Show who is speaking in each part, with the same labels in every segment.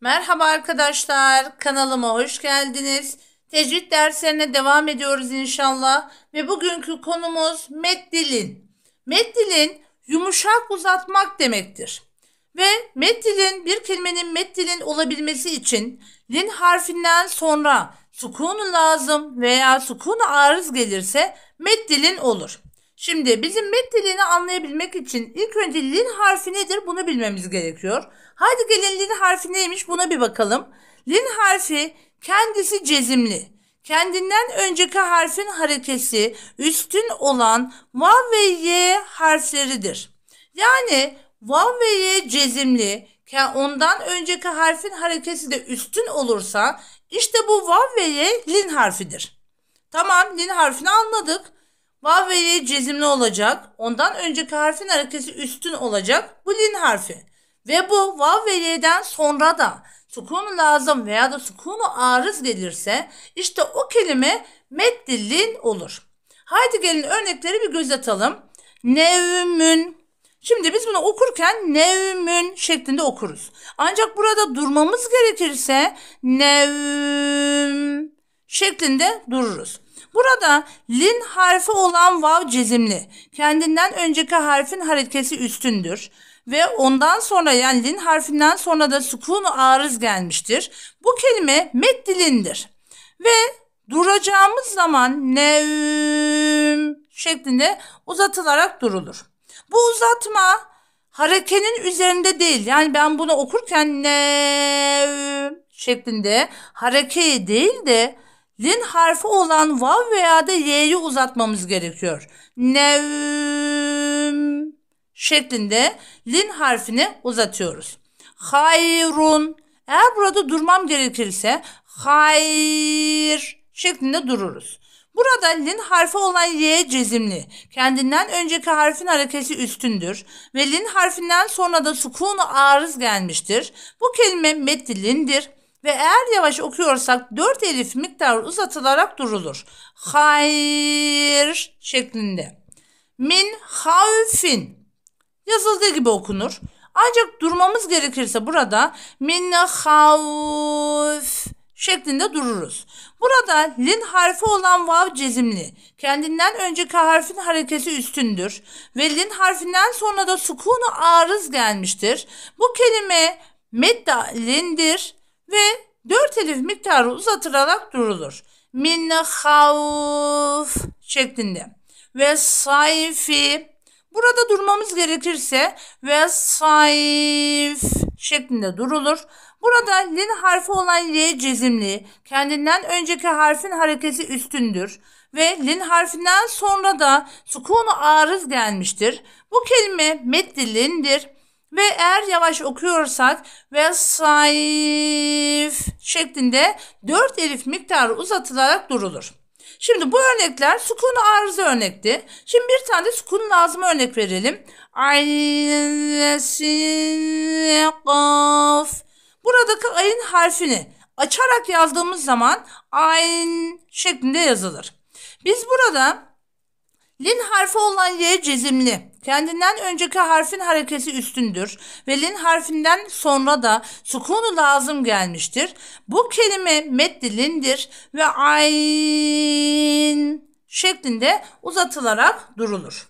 Speaker 1: Merhaba arkadaşlar, kanalıma hoş geldiniz. Tecvid derslerine devam ediyoruz inşallah ve bugünkü konumuz meddilin. Meddilin yumuşak uzatmak demektir. Ve meddilin bir kelimenin meddilin olabilmesi için lin harfinden sonra sukun lazım veya sukun arız gelirse meddilin olur. Şimdi bizim met dilini anlayabilmek için ilk önce lin harfi nedir bunu bilmemiz gerekiyor. Hadi gelin lin harfi neymiş buna bir bakalım. Lin harfi kendisi cezimli. Kendinden önceki harfin harekesi üstün olan vav ve y harfleridir. Yani vav ve y cezimli, ondan önceki harfin harekesi de üstün olursa işte bu vav ve ye lin harfidir. Tamam lin harfini anladık. Vav ve cezimli olacak. Ondan önceki harfin harekesi üstün olacak. Bu lin harfi. Ve bu vav ve sonra da sukunu lazım veya da sukunu arız gelirse işte o kelime meddilin olur. Haydi gelin örnekleri bir göz atalım. Nevmün. Şimdi biz bunu okurken nevmün şeklinde okuruz. Ancak burada durmamız gerekirse nevm şeklinde dururuz. Burada lin harfi olan vav cezimli. Kendinden önceki harfin harekesi üstündür ve ondan sonra yani lin harfinden sonra da sukun arız gelmiştir. Bu kelime met dilindir. Ve duracağımız zaman nevm şeklinde uzatılarak durulur. Bu uzatma harekenin üzerinde değil. Yani ben bunu okurken nevm şeklinde harekeyi değil de Lin harfi olan vav veya da y'yi uzatmamız gerekiyor. Nevm şeklinde lin harfini uzatıyoruz. Hayrun. Eğer burada durmam gerekirse hayr şeklinde dururuz. Burada lin harfi olan y cezimli. Kendinden önceki harfin harekesi üstündür ve lin harfinden sonra da sukunu arız gelmiştir. Bu kelime metnilindir ve eğer yavaş okuyorsak dört elif miktar uzatılarak durulur. Hayır şeklinde. Min havfin yazıldığı gibi okunur. Ancak durmamız gerekirse burada min havf şeklinde dururuz. Burada lin harfi olan vav cezimli. Kendinden önceki harfin hareketi üstündür ve lin harfinden sonra da sukunu arız gelmiştir. Bu kelime medda lindir ve dört elif miktarı uzatılarak durulur. Min havf şeklinde. Ve sayfi Burada durmamız gerekirse ve sayf şeklinde durulur. Burada lin harfi olan l cezimli, kendinden önceki harfin hareketi üstündür ve lin harfinden sonra da sukunu arız gelmiştir. Bu kelime meddi lindir ve eğer yavaş okuyorsak ve sayf şeklinde 4 elif miktarı uzatılarak durulur. Şimdi bu örnekler sukun arıza örnekti. Şimdi bir tane de sukun lazım örnek verelim. Aylesikaf. Buradaki ayın harfini açarak yazdığımız zaman ayn şeklinde yazılır. Biz burada lin harfi olan y cezimli Kendinden önceki harfin hareketi üstündür. ve lin harfinden sonra da sukunu lazım gelmiştir. Bu kelime meddi lindir ve ayn şeklinde uzatılarak durulur.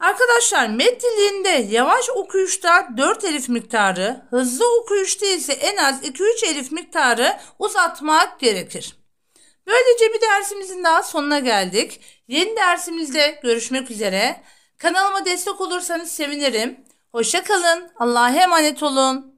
Speaker 1: Arkadaşlar meddiliğinde yavaş okuyuşta 4 elif miktarı, hızlı okuyuşta ise en az 2-3 elif miktarı uzatmak gerekir. Böylece bir dersimizin daha sonuna geldik. Yeni dersimizde görüşmek üzere. Kanalıma destek olursanız sevinirim. Hoşça kalın. Allah'a emanet olun.